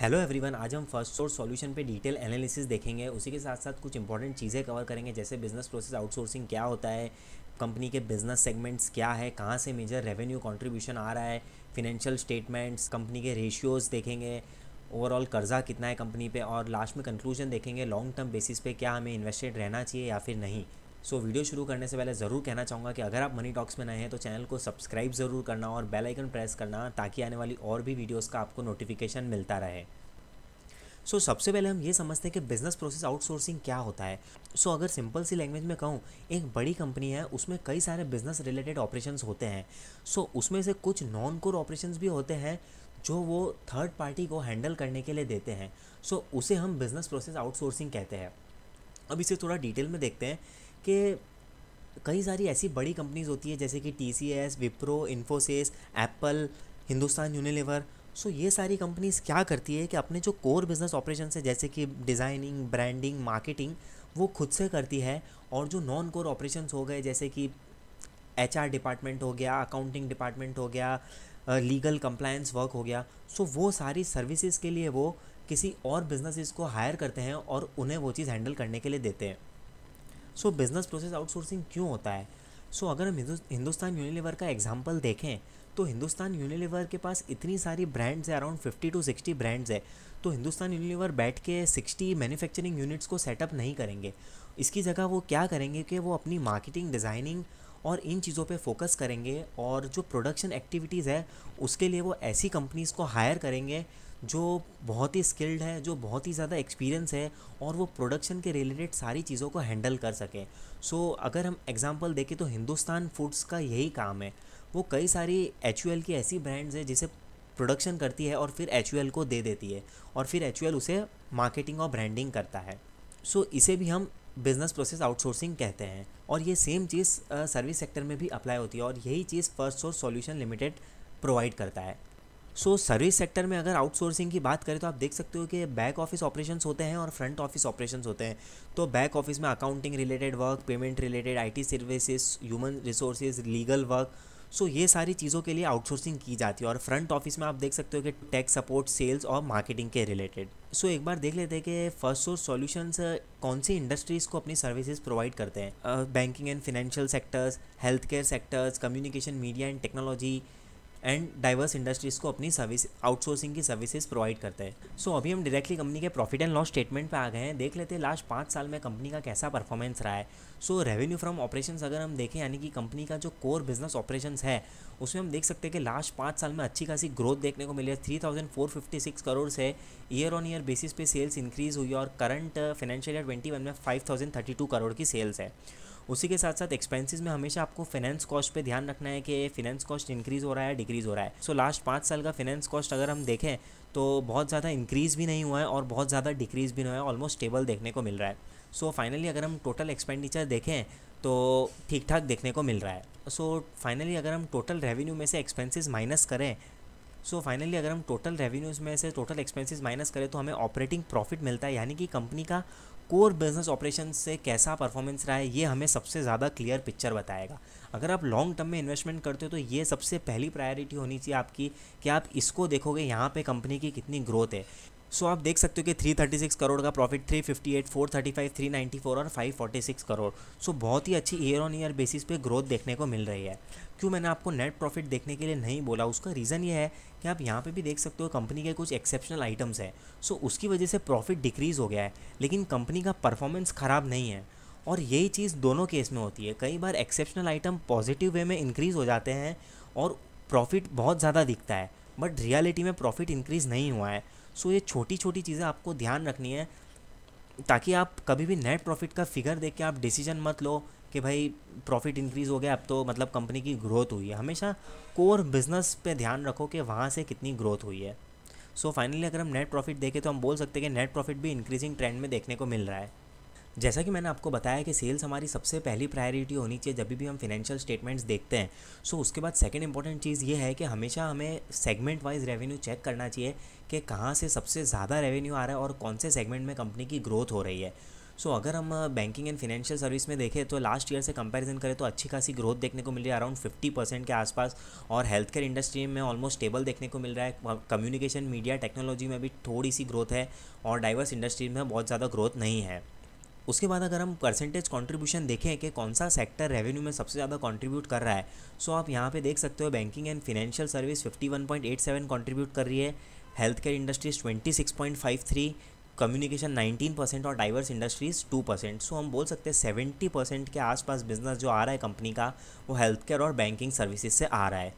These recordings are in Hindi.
हेलो एवरीवन आज हम फर्स्ट सोर्स सॉल्यूशन पे डिटेल एनालिसिस देखेंगे उसी के साथ साथ कुछ इंपॉर्टेंट चीज़ें कवर करेंगे जैसे बिजनेस प्रोसेस आउटसोर्सिंग क्या होता है कंपनी के बिजनेस सेगमेंट्स क्या है कहाँ से मेजर रेवेन्यू कंट्रीब्यूशन आ रहा है फिनेंशियल स्टेटमेंट्स कंपनी के रेशियोज़ देखेंगे ओवरऑल कर्जा कितना है कंपनी पे और लास्ट में कंक्लूजन देखेंगे लॉन्ग टर्म बेसिस पे क्या हमें इन्वेस्टेड रहना चाहिए या फिर नहीं सो so, वीडियो शुरू करने से पहले ज़रूर कहना चाहूँगा कि अगर आप मनी टॉक्स में नए हैं तो चैनल को सब्सक्राइब ज़रूर करना और बेल आइकन प्रेस करना ताकि आने वाली और भी वीडियोस का आपको नोटिफिकेशन मिलता रहे सो so, सबसे पहले हम ये समझते हैं कि बिज़नेस प्रोसेस आउटसोर्सिंग क्या होता है सो so, अगर सिंपल सी लैंग्वेज में कहूँ एक बड़ी कंपनी है उसमें कई सारे बिज़नेस रिलेटेड ऑपरेशंस होते हैं सो so, उसमें से कुछ नॉन कोर ऑपरेशंस भी होते हैं जो वो थर्ड पार्टी को हैंडल करने के लिए देते हैं सो so, उसे हम बिज़नेस प्रोसेस आउटसोर्सिंग कहते हैं अब इसे थोड़ा डिटेल में देखते हैं कि कई सारी ऐसी बड़ी कंपनीज़ होती है जैसे कि T C S Wipro Infosys Apple Hindustan Unilever so ये सारी कंपनीज़ क्या करती है कि अपने जो कोर बिज़नेस ऑपरेशन है जैसे कि डिज़ाइनिंग ब्रांडिंग मार्केटिंग वो खुद से करती है और जो नॉन कोर ऑपरेशन हो गए जैसे कि एच डिपार्टमेंट हो गया अकाउंटिंग डिपार्टमेंट हो गया लीगल कंप्लायंस वर्क हो गया सो वो सारी सर्विसेज के लिए वो किसी और बिजनेसेस को हायर करते हैं और उन्हें वो चीज़ हैंडल करने के लिए देते हैं सो बिज़नेस प्रोसेस आउटसोर्सिंग क्यों होता है सो so, अगर हम हिंदुस्तान यूनिलीवर का एग्जाम्पल देखें तो हिंदुस्तान यूनिलीवर के पास इतनी सारी ब्रांड्स है अराउंड 50 टू 60 ब्रांड्स है तो हिंदुस्तान यूनिलीवर बैठ के 60 मैन्युफैक्चरिंग यूनिट्स को सेटअप नहीं करेंगे इसकी जगह वो क्या करेंगे कि वो अपनी मार्केटिंग डिज़ाइनिंग और इन चीज़ों पे फोकस करेंगे और जो प्रोडक्शन एक्टिविटीज़ है उसके लिए वो ऐसी कंपनीज़ को हायर करेंगे जो बहुत ही स्किल्ड है जो बहुत ही ज़्यादा एक्सपीरियंस है और वो प्रोडक्शन के रिलेटेड सारी चीज़ों को हैंडल कर सकें सो so, अगर हम एग्ज़ाम्पल देखें तो हिंदुस्तान फूड्स का यही काम है वो कई सारी एच की ऐसी ब्रांड्स है जिसे प्रोडक्शन करती है और फिर एच को दे देती है और फिर एच उसे मार्केटिंग और ब्रांडिंग करता है सो so, इसे भी हम बिज़नेस प्रोसेस आउटसोर्सिंग कहते हैं और ये सेम चीज़ सर्विस सेक्टर में भी अप्लाई होती है और यही चीज़ first source solution limited provide करता है सो सर्विस सेक्टर में अगर आउटसोर्सिंग की बात करें तो आप देख सकते हो कि बैक ऑफिस ऑपरेशंस होते हैं और फ्रंट ऑफिस ऑपरेशंस होते हैं तो बैक ऑफिस में accounting related work payment related IT services human resources legal work so ये सारी चीज़ों के लिए आउटसोर्सिंग की जाती है और फ्रंट ऑफिस में आप देख सकते हो कि टैक्स सपोर्ट सेल्स और मार्केटिंग के रिलेटेड सो एक बार देख लेते हैं कि फर्स्ट सोर्स सॉल्यूशंस कौन सी इंडस्ट्रीज़ को अपनी सर्विसेज प्रोवाइड करते हैं banking and financial sectors health care sectors communication media and technology and diverse industries को अपनी सर्विस आउटसोर्सिंग की सर्विसेज प्रोवाइड करते हैं सो so, अभी हम डायरेक्टली कंपनी के प्रॉफिट एंड लॉस स्टेटमेंट पे आ गए हैं देख लेते हैं लास्ट पाँच साल में कंपनी का कैसा परफॉर्मेंस रहा है सो रेवेन्यू फ्रॉम ऑपरेशंस अगर हम देखें यानी कि कंपनी का जो कोर बिजनेस ऑपरेशंस है उसमें हम देख सकते हैं कि लास्ट पाँच साल में अच्छी खासी ग्रोथ देखने को मिली है three thousand four fifty six crore से ईयर ऑन ईयर बेसिस पे सेल्स इंक्रीज़ हुई और current financial year twenty one में five thousand thirty two crore की सेल्स है उसी के साथ साथ एक्सपेंसिस में हमेशा आपको फाइनेंस कॉस्ट पे ध्यान रखना है कि फाइनेंस कॉस्ट इंक्रीज हो रहा है डिक्रीज हो रहा है सो लास्ट पाँच साल का फाइनेंस कॉस्ट अगर हम देखें तो बहुत ज़्यादा इंक्रीज़ भी नहीं हुआ है और बहुत ज़्यादा डिक्रीज़ भी नहीं हुआ है ऑलमोस्ट स्टेबल देखने को मिल रहा है सो so, फाइनली अगर हम टोटल एक्सपेंडिचर देखें तो ठीक ठाक देखने को मिल रहा है सो so, फाइनली अगर हम टोटल रेवेन्यू में से एक्सपेंसेस माइनस करें सो so, फाइनली अगर हम टोटल रेवेन्यूज़ में से टोटल एक्सपेंसेस माइनस करें तो हमें ऑपरेटिंग प्रॉफिट मिलता है यानी कि कंपनी का कोर बिजनेस ऑपरेशन से कैसा परफॉर्मेंस रहा है ये हमें सबसे ज़्यादा क्लियर पिक्चर बताएगा अगर आप लॉन्ग टर्म में इन्वेस्टमेंट करते हो तो ये सबसे पहली प्रायोरिटी होनी चाहिए आपकी कि आप इसको देखोगे यहाँ पे कंपनी की कितनी ग्रोथ है सो आप देख सकते हो कि 336 करोड़ का प्रॉफिट 358, 435, 394 और 546 करोड़ सो so, बहुत ही अच्छी ईयर ऑन ईयर बेसिस पे ग्रोथ देखने को मिल रही है क्यों मैंने आपको नेट प्रॉफिट देखने के लिए नहीं बोला उसका रीज़न ये है कि आप यहाँ पे भी देख सकते हो कंपनी के कुछ एक्सेप्शनल आइटम्स हैं सो so, उसकी वजह से प्रॉफिट डिक्रीज़ हो गया है लेकिन कंपनी का परफॉर्मेंस ख़राब नहीं है और यही चीज़ दोनों केस में होती है कई बार एक्सेप्शनल आइटम पॉजिटिव वे में इंक्रीज़ हो जाते हैं और प्रॉफिट बहुत ज़्यादा दिखता है बट रियलिटी में प्रॉफिट इंक्रीज़ नहीं हुआ है सो ये छोटी छोटी चीज़ें आपको ध्यान रखनी है ताकि आप कभी भी नेट प्रॉफिट का फिगर देख के आप डिसीजन मत लो कि भाई प्रॉफिट इंक्रीज़ हो गया अब तो मतलब कंपनी की ग्रोथ हुई है हमेशा कोर बिजनेस पे ध्यान रखो कि वहाँ से कितनी ग्रोथ हुई है सो so फाइनली अगर हम नेट प्रॉफिट देखें तो हम बोल सकते हैं कि नेट प्रॉफिट भी इंक्रीजिंग ट्रेंड में देखने को मिल रहा है जैसा कि मैंने आपको बताया कि सेल्स हमारी सबसे पहली प्रायोरिटी होनी चाहिए जब भी हम फिनेंशियल स्टेटमेंट्स देखते हैं सो so, उसके बाद सेकेंड इंपॉर्टेंट चीज़ ये है कि हमेशा हमें सेगमेंट वाइज रेवेन्यू चेक करना चाहिए कि कहाँ से सबसे ज़्यादा रेवेन्यू आ रहा है और कौन से सेगमेंट में कंपनी की ग्रोथ हो रही है सो so, अगर हम बैंकिंग एंड फिनेंशियल सर्विस में देखें तो लास्ट ईयर से कंपैरिजन करें तो अच्छी खासी ग्रोथ देखने को मिल रही है अराउंड फिफ्टी परसेंट के आसपास और हेल्थ केयर इंडस्ट्री में ऑलमोस्ट स्टेबल देखने को मिल रहा है कम्युनिकेशन मीडिया टेक्नोलॉजी में भी थोड़ी सी ग्रोथ है और डाइवर्स इंडस्ट्रीज में बहुत ज़्यादा ग्रोथ नहीं है उसके बाद अगर हम परसेंटेज कंट्रीब्यूशन देखें कि कौन सा सेक्टर रेवेन्यू में सबसे ज़्यादा कंट्रीब्यूट कर रहा है सो आप यहाँ पे देख सकते हो banking and financial service 51.87 contribute कर रही है health care industries 26.53 communication 19 percent और डाइवर्स इंडस्ट्रीज़ 2 परसेंट सो हम बोल सकते हैं सेवेंटी परसेंट के आसपास बिजनेस जो आ रहा है कंपनी का वो हेल्थ केयर और बैंकिंग सर्विसेज से आ रहा है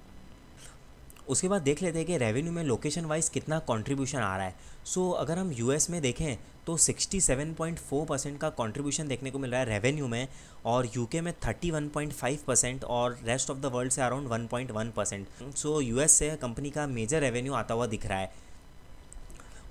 उसके बाद देख लेते हैं कि रेवेन्यू में लोकेशन वाइज कितना कंट्रीब्यूशन आ रहा है सो so, अगर हम यूएस में देखें तो 67.4 परसेंट का कंट्रीब्यूशन देखने को मिल रहा है रेवेन्यू में और यूके में 31.5 परसेंट और रेस्ट ऑफ द वर्ल्ड से अराउंड 1.1 परसेंट सो यूएस से कंपनी का मेजर रेवेन्यू आता हुआ दिख रहा है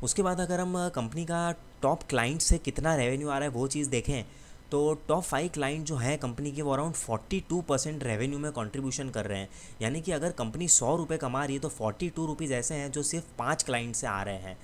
उसके बाद अगर हम कंपनी का टॉप क्लाइंट से कितना रेवेन्यू आ रहा है वो चीज़ देखें तो टॉप फाइव क्लाइंट जो हैं कंपनी के वो around forty two percent revenue में कंट्रीब्यूशन कर रहे हैं यानी कि अगर कंपनी सौ रुपये कमा रही है तो फोर्टी टू रुपीज़ ऐसे हैं जो सिर्फ पाँच क्लाइंट से आ रहे हैं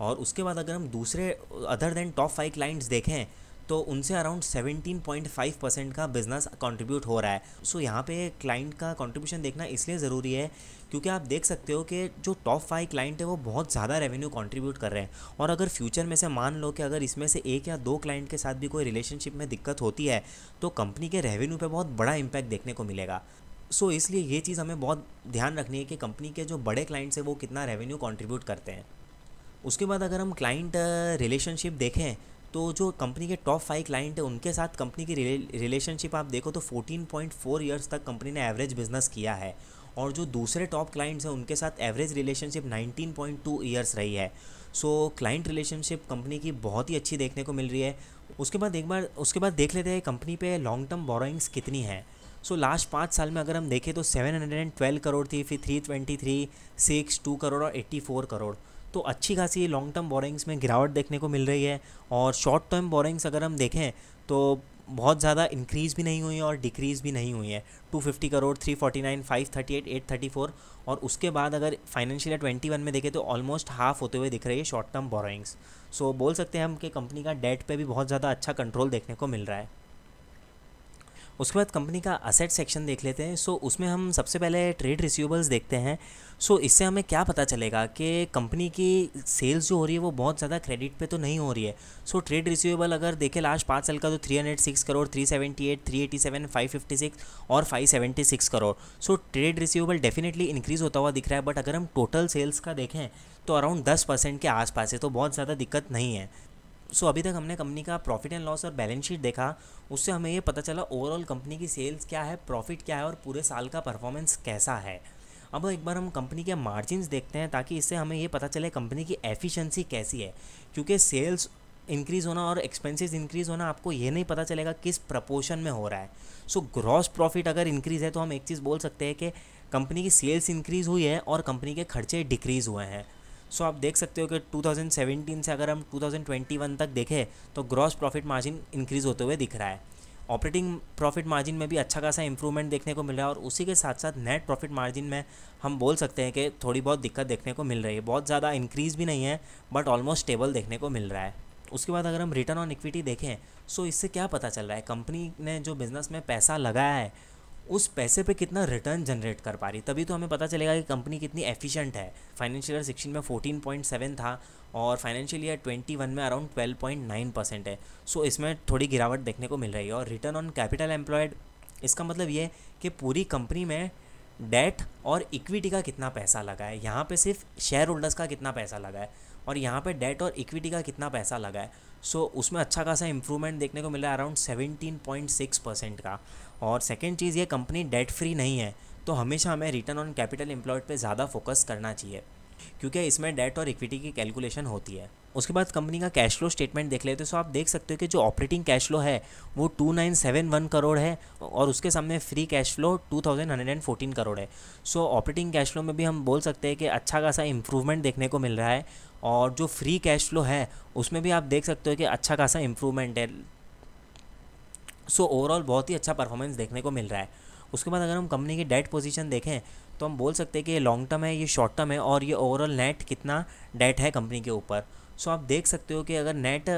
और उसके बाद अगर हम दूसरे other than top five clients देखें तो उनसे अराउंड 17.5 परसेंट का बिज़नेस कंट्रीब्यूट हो रहा है सो so, यहाँ पे क्लाइंट का कंट्रीब्यूशन देखना इसलिए ज़रूरी है क्योंकि आप देख सकते हो कि जो टॉप फाइव क्लाइंट है वो बहुत ज़्यादा रेवेन्यू कंट्रीब्यूट कर रहे हैं और अगर फ्यूचर में से मान लो कि अगर इसमें से एक या दो क्लाइंट के साथ भी कोई रिलेशनशिप में दिक्कत होती है तो कंपनी के रेवेन्यू पर बहुत बड़ा इम्पैक्ट देखने को मिलेगा सो so, इसलिए ये चीज़ हमें बहुत ध्यान रखनी है कि कंपनी के जो बड़े क्लाइंट्स हैं वो कितना रेवेन्यू कॉन्ट्रीब्यूट करते हैं उसके बाद अगर हम क्लाइंट रिलेशनशिप देखें तो जो कंपनी के टॉप फाइव क्लाइंट है उनके साथ कंपनी की रिलेशनशिप आप देखो तो 14.4 ईयर्स तक कंपनी ने एवरेज बिजनेस किया है और जो दूसरे टॉप क्लाइंट्स हैं उनके साथ एवरेज रिलेशनशिप 19.2 ईयर्स रही है सो क्लाइंट रिलेशनशिप कंपनी की बहुत ही अच्छी देखने को मिल रही है उसके बाद एक बार उसके बाद देख लेते हैं कंपनी पे लॉन्ग टर्म बोरोइंग्स कितनी है सो लास्ट पाँच साल में अगर हम देखें तो सेवन करोड़ थी फिर थ्री ट्वेंटी करोड़ और एट्टी करोड़ तो अच्छी खासी लॉन्ग टर्म बोरिंग्स में गिरावट देखने को मिल रही है और शॉर्ट टर्म बोरिंग्स अगर हम देखें तो बहुत ज़्यादा इंक्रीज़ भी नहीं हुई और डिक्रीज़ भी नहीं हुई है 250 करोड़ 349 538 834 और उसके बाद अगर फाइनेंशियल ट्वेंटी वन में देखें तो ऑलमोस्ट हाफ होते हुए दिख रही है शॉर्ट टर्म बोरोइंग्स सो बोल सकते हैं हम कि कंपनी का डेट पे भी बहुत ज़्यादा अच्छा कंट्रोल देखने को मिल रहा है उसके बाद कंपनी का असेट सेक्शन देख लेते हैं सो उसमें हम सबसे पहले ट्रेड रिसीवेबल्स देखते हैं सो इससे हमें क्या पता चलेगा कि कंपनी की सेल्स जो हो रही है वो बहुत ज़्यादा क्रेडिट पे तो नहीं हो रही है सो ट्रेड रिसीवेबल अगर देखें लास्ट पाँच साल का तो three hundred six crore three seventy eight three eighty seven five fifty six और five seventy six crore so trade receivable definitely increase होता हुआ दिख रहा है बट अगर हम टोटल सेल्स का देखें तो अराउंड दस परसेंट के आसपास है तो बहुत ज़्यादा दिक्कत नहीं है सो अभी तक हमने कंपनी का प्रॉफिट एंड लॉस और बैलेंस शीट देखा उससे हमें ये पता चला ओवरऑल कंपनी की सेल्स क्या है प्रॉफिट क्या है और पूरे साल का परफॉर्मेंस कैसा है अब एक बार हम कंपनी के मार्जिन देखते हैं ताकि इससे हमें ये पता चले कंपनी की एफिशिएंसी कैसी है क्योंकि सेल्स इंक्रीज़ होना और एक्सपेंसेस इंक्रीज़ होना आपको ये नहीं पता चलेगा किस प्रपोर्शन में हो रहा है सो ग्रॉस प्रॉफिट अगर इंक्रीज़ है तो हम एक चीज़ बोल सकते हैं कि कंपनी की सेल्स इंक्रीज़ हुई है और कंपनी के खर्चे डिक्रीज़ हुए हैं सो आप देख सकते हो कि 2017 से अगर हम 2021 तक देखें तो ग्रॉस प्रॉफिट मार्जिन इंक्रीज़ होते हुए दिख रहा है ऑपरेटिंग प्रॉफिट मार्जिन में भी अच्छा खासा इंप्रूवमेंट देखने को मिल रहा है और उसी के साथ साथ नेट प्रॉफिट मार्जिन में हम बोल सकते हैं कि थोड़ी बहुत दिक्कत देखने को मिल रही है बहुत ज़्यादा इंक्रीज़ भी नहीं है बट ऑलमोस्ट स्टेबल देखने को मिल रहा है उसके बाद अगर हम रिटर्न ऑन इक्विटी देखें सो इससे क्या पता चल रहा है कंपनी ने जो बिज़नेस में पैसा लगाया है उस पैसे पे कितना रिटर्न जनरेट कर पा रही तभी तो हमें पता चलेगा कि कंपनी कितनी एफिशिएंट है फाइनेंशियल ईयर सिक्सटीन में पॉइंट सेवन था और फाइनेंशियल ईयर ट्वेंटी वन में around twelve point nine percent है सो so, इसमें थोड़ी गिरावट देखने को मिल रही है और रिटर्न ऑन कैपिटल एम्प्लॉयड इसका मतलब ये कि पूरी कंपनी में डेट और इक्विटी का कितना पैसा लगा है यहाँ पे सिर्फ शेयर होल्डर्स का कितना पैसा लगा है और यहाँ पे डेट और इक्विटी का कितना पैसा लगा है सो so, उसमें अच्छा खासा इंप्रूवमेंट देखने को मिला है अराउंड सिक्स परसेंट का और सेकेंड चीज़ ये कंपनी डेट फ्री नहीं है तो हमेशा हमें रिटर्न ऑन कैपिटल एम्प्लॉयड पर ज़्यादा फोकस करना चाहिए क्योंकि इसमें डेट और इक्विटी की कैलकुलेशन होती है उसके बाद कंपनी का कैश फ्लो स्टेटमेंट देख लेते हो तो आप देख सकते हो कि जो ऑपरेटिंग कैश फ्लो है वो 2971 करोड़ है और उसके सामने फ्री कैश फ्लो 2114 करोड़ है सो ऑपरेटिंग कैश फ्लो में भी हम बोल सकते हैं कि अच्छा खासा इंप्रूवमेंट देखने को मिल रहा है और जो फ्री कैश फ्लो है उसमें भी आप देख सकते हो कि अच्छा खासा इम्प्रूवमेंट है सो ओवरऑल बहुत ही अच्छा परफॉर्मेंस देखने को मिल रहा है उसके बाद अगर हम कंपनी की डेट पोजीशन देखें तो हम बोल सकते हैं कि ये लॉन्ग टर्म है ये शॉर्ट टर्म है और ये ओवरऑल नेट कितना डेट है कंपनी के ऊपर सो आप देख सकते हो कि अगर नेट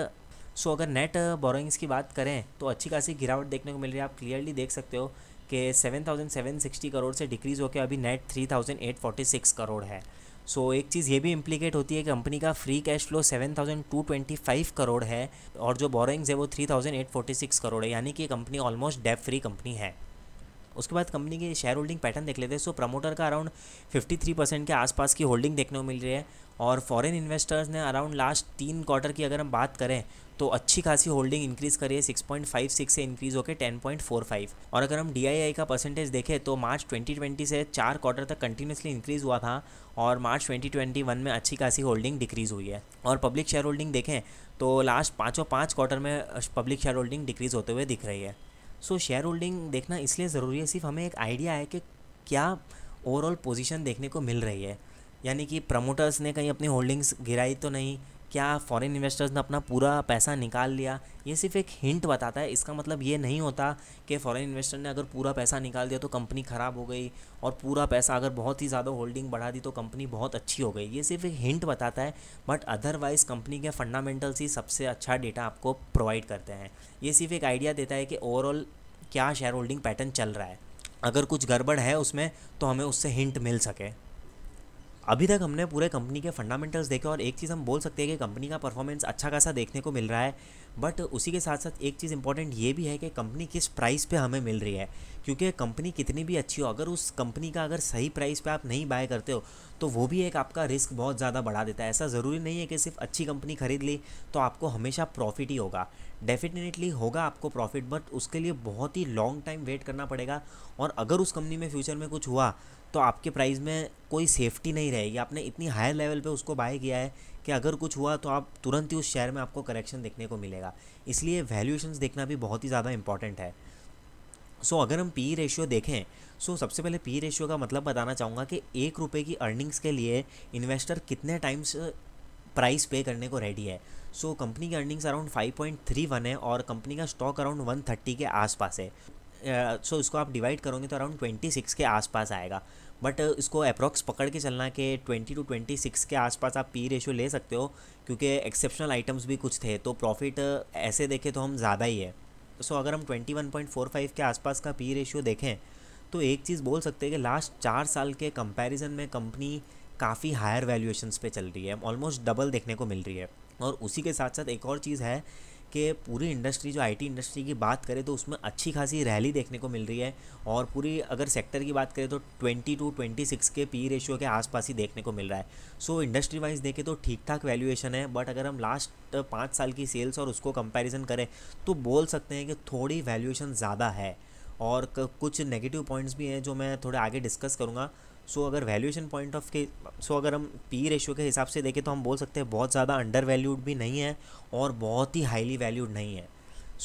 सो अगर नेट बोरोइंग्स की बात करें तो अच्छी खासी गिरावट देखने को मिल रही है आप क्लियरली देख सकते हो कि seven thousand seven sixty crore से डिक्रीज़ होकर अभी net three thousand eight six crore है सो so, एक चीज़ ये भी इम्प्लीकेट होती है कंपनी का फ्री कैश फ्लो 7,225 करोड़ है और जो बोरिंग्स है वो 3,846 करोड़ है यानी कि company almost debt free company है उसके बाद कंपनी के शेयर होल्डिंग पैटर्न देख लेते हैं सो प्रमोटर का अराउंड 53 परसेंट के आसपास की होल्डिंग देखने को मिल रही है और फॉरेन इन्वेस्टर्स ने अराउंड लास्ट तीन क्वार्टर की अगर हम बात करें तो अच्छी खासी होल्डिंग इंक्रीज़ करी है 6.56 से इंक्रीज़ होकर 10.45 और अगर हम डी का परसेंटेज देखें तो मार्च 2020 से चार क्वार्टर तक कंटिन्यूसली इंक्रीज़ हुआ था और मार्च 2021 में अच्छी खासी होल्डिंग डिक्रीज़ हुई है और पब्लिक शेयर होल्डिंग देखें तो लास्ट पाँचों पाँच क्वार्टर में पब्लिक शेयर होल्डिंग डिक्रीज़ होते हुए दिख रही है सो शेयर होल्डिंग देखना इसलिए ज़रूरी है सिर्फ हमें एक आइडिया है कि क्या ओवरऑल पोजीशन देखने को मिल रही है यानी कि प्रमोटर्स ने कहीं अपनी होल्डिंग्स गिराई तो नहीं क्या फॉरेन इन्वेस्टर्स ने अपना पूरा पैसा निकाल लिया ये सिर्फ एक हिंट बताता है इसका मतलब ये नहीं होता कि फॉरेन इन्वेस्टर ने अगर पूरा पैसा निकाल दिया तो कंपनी ख़राब हो गई और पूरा पैसा अगर बहुत ही ज़्यादा होल्डिंग बढ़ा दी तो कंपनी बहुत अच्छी हो गई ये सिर्फ एक हिंट बताता है बट अदरवाइज़ कंपनी के फंडामेंटल्स ही सबसे अच्छा डेटा आपको प्रोवाइड करते हैं ये सिर्फ एक आइडिया देता है कि ओवरऑल क्या शेयर होल्डिंग पैटर्न चल रहा है अगर कुछ गड़बड़ है उसमें तो हमें उससे हिंट मिल सके अभी तक हमने पूरे कंपनी के फंडामेंटल्स देखे और एक चीज़ हम बोल सकते हैं कि कंपनी का परफॉर्मेंस अच्छा खासा देखने को मिल रहा है बट उसी के साथ साथ एक चीज़ इंपॉर्टेंट ये भी है कि कंपनी किस प्राइस पे हमें मिल रही है क्योंकि कंपनी कितनी भी अच्छी हो अगर उस कंपनी का अगर सही प्राइस पे आप नहीं बाय करते हो तो वो भी एक आपका रिस्क बहुत ज़्यादा बढ़ा देता है ऐसा ज़रूरी नहीं है कि सिर्फ अच्छी कंपनी खरीद ली तो आपको हमेशा प्रॉफिट ही होगा डेफिनेटली होगा आपको प्रॉफिट बट उसके लिए बहुत ही लॉन्ग टाइम वेट करना पड़ेगा और अगर उस कंपनी में फ्यूचर में कुछ हुआ तो आपके प्राइस में कोई सेफ्टी नहीं रहेगी आपने इतनी हायर लेवल पे उसको बाय किया है कि अगर कुछ हुआ तो आप तुरंत ही उस शेयर में आपको करेक्शन देखने को मिलेगा इसलिए वैल्यूएशंस देखना भी बहुत ही ज़्यादा इंपॉर्टेंट है सो so, अगर हम पी रेशियो e देखें सो so, सबसे पहले पी रेशियो e का मतलब बताना चाहूँगा कि एक रुपये की अर्निंग्स के लिए इन्वेस्टर कितने टाइम्स प्राइस पे करने को रेडी है सो so, कंपनी की अर्निंग्स अराउंड 5.31 है और कंपनी का स्टॉक अराउंड 130 के आसपास है सो uh, so इसको आप डिवाइड करोगे तो अराउंड 26 के आसपास आएगा बट इसको अप्रॉक्स पकड़ के चलना कि 20 टू 26 के आसपास आप पी रेशो ले सकते हो क्योंकि एक्सेप्शनल आइटम्स भी कुछ थे तो प्रॉफिट ऐसे देखें तो हम ज़्यादा ही है सो so, अगर हम फाइव के आसपास का पी रेशियो देखें तो एक चीज़ बोल सकते हैं कि लास्ट चार साल के कंपैरिजन में कंपनी काफ़ी हायर वैल्यूएशंस पे चल रही है ऑलमोस्ट डबल देखने को मिल रही है और उसी के साथ साथ एक और चीज़ है कि पूरी इंडस्ट्री जो आईटी इंडस्ट्री की बात करें तो उसमें अच्छी खासी रैली देखने को मिल रही है और पूरी अगर सेक्टर की बात करें तो ट्वेंटी टू ट्वेंटी सिक्स के पी रेशियो के आसपास ही देखने को मिल रहा है सो इंडस्ट्री वाइज देखें तो ठीक ठाक वैल्यूएशन है बट अगर हम लास्ट पाँच साल की सेल्स और उसको कंपेरिजन करें तो बोल सकते हैं कि थोड़ी वैल्यूएशन ज़्यादा है और कुछ नेगेटिव पॉइंट्स भी हैं जो मैं थोड़े आगे डिस्कस करूँगा सो अगर वैल्यूएशन पॉइंट ऑफ के सो अगर हम पी रेशियो के हिसाब से देखें तो हम बोल सकते हैं बहुत ज़्यादा अंडर वैल्यूड भी नहीं है और बहुत ही हाईली वैल्यूड नहीं है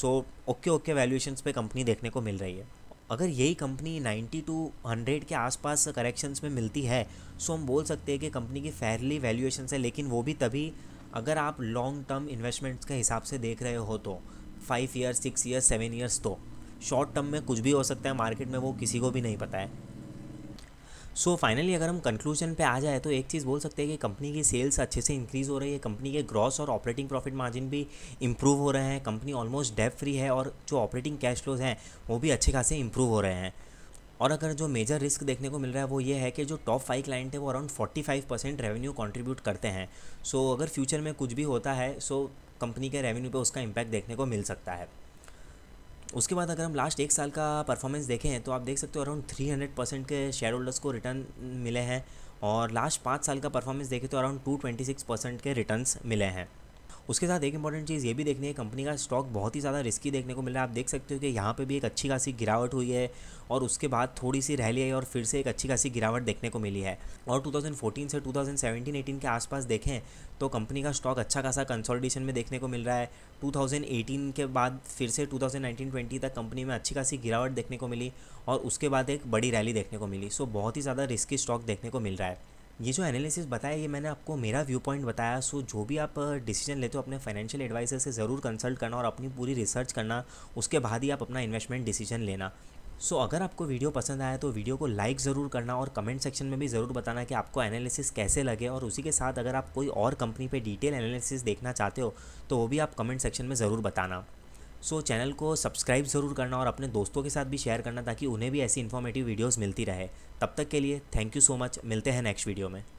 सो ओके ओके वैल्यूएशंस पे कंपनी देखने को मिल रही है अगर यही कंपनी नाइन्टी टू हंड्रेड के आसपास करेक्शंस में मिलती है सो हम बोल सकते हैं कि कंपनी की फेयरली वैल्यूएशन है लेकिन वो भी तभी अगर आप लॉन्ग टर्म इन्वेस्टमेंट्स के हिसाब से देख रहे हो तो five years six years seven years तो शॉर्ट टर्म में कुछ भी हो सकता है मार्केट में वो किसी को भी नहीं पता है सो so, फाइनली अगर हम कंक्लूजन पे आ जाए तो एक चीज़ बोल सकते हैं कि कंपनी की सेल्स अच्छे से इंक्रीज़ हो रही है कंपनी के ग्रॉस और ऑपरेटिंग प्रॉफिट मार्जिन भी इंप्रूव हो रहे हैं कंपनी ऑलमोस्ट डेप फ्री है और जो ऑपरेटिंग कैश फ्लोज हैं वो भी अच्छे खासे इंप्रूव हो रहे हैं और अगर जो मेजर रिस्क देखने को मिल रहा है वो ये है कि जो टॉप फाइव क्लाइंट है वो around five percent revenue contribute करते हैं सो so, अगर फ्यूचर में कुछ भी होता है सो so, कंपनी के रेवेन्यू पे उसका इम्पैक्ट देखने को मिल सकता है उसके बाद अगर हम लास्ट एक साल का परफॉर्मेंस देखें तो आप देख सकते हो अराउंड थ्री हंड्रेड परसेंट के शेयर होल्डर्स को रिटर्न मिले हैं और लास्ट पाँच साल का परफॉर्मेंस देखें तो around two twenty six percent के रिटर्न्स मिले हैं उसके साथ एक इंपॉर्टेंट चीज़ ये भी देखनी है कंपनी का स्टॉक बहुत ही ज़्यादा रिस्की देखने को मिल रहा है आप देख सकते हो कि यहाँ पर भी एक अच्छी खासी गिरावट हुई है और उसके बाद थोड़ी सी रैली आई और फिर से एक अच्छी खासी गिरावट देखने को मिली है और टू से टू थाउजेंड के आसपास देखें तो कंपनी का स्टॉक अच्छा खासा कंसोलिडेशन में देखने को मिल रहा है टू के बाद फिर से टू थाउजेंड तक कंपनी में अच्छी खासी गिरावट देखने को मिली और उसके बाद एक बड़ी रैली देखने को मिली सो बहुत ही ज़्यादा रिस्की स्टॉक देखने को मिल रहा है ये जो एनालिसिस बताया ये मैंने आपको मेरा व्यू पॉइंट बताया सो जो भी आप डिसीजन लेते हो अपने फाइनेंशियल एडवाइजर से ज़रूर कंसल्ट करना और अपनी पूरी रिसर्च करना उसके बाद ही आप अपना इन्वेस्टमेंट डिसीजन लेना सो so, अगर आपको वीडियो पसंद आया तो वीडियो को लाइक ज़रूर करना और कमेंट सेक्शन में भी ज़रूर बताना कि आपको एनालिसिस कैसे लगे और उसी के साथ अगर आप कोई और कंपनी पे डिटेल एनालिसिस देखना चाहते हो तो वो भी आप कमेंट सेक्शन में ज़रूर बताना सो so, चैनल को सब्सक्राइब ज़रूर करना और अपने दोस्तों के साथ भी शेयर करना ताकि उन्हें भी ऐसी इन्फॉर्मेटिव वीडियोस मिलती रहे तब तक के लिए थैंक यू सो मच मिलते हैं नेक्स्ट वीडियो में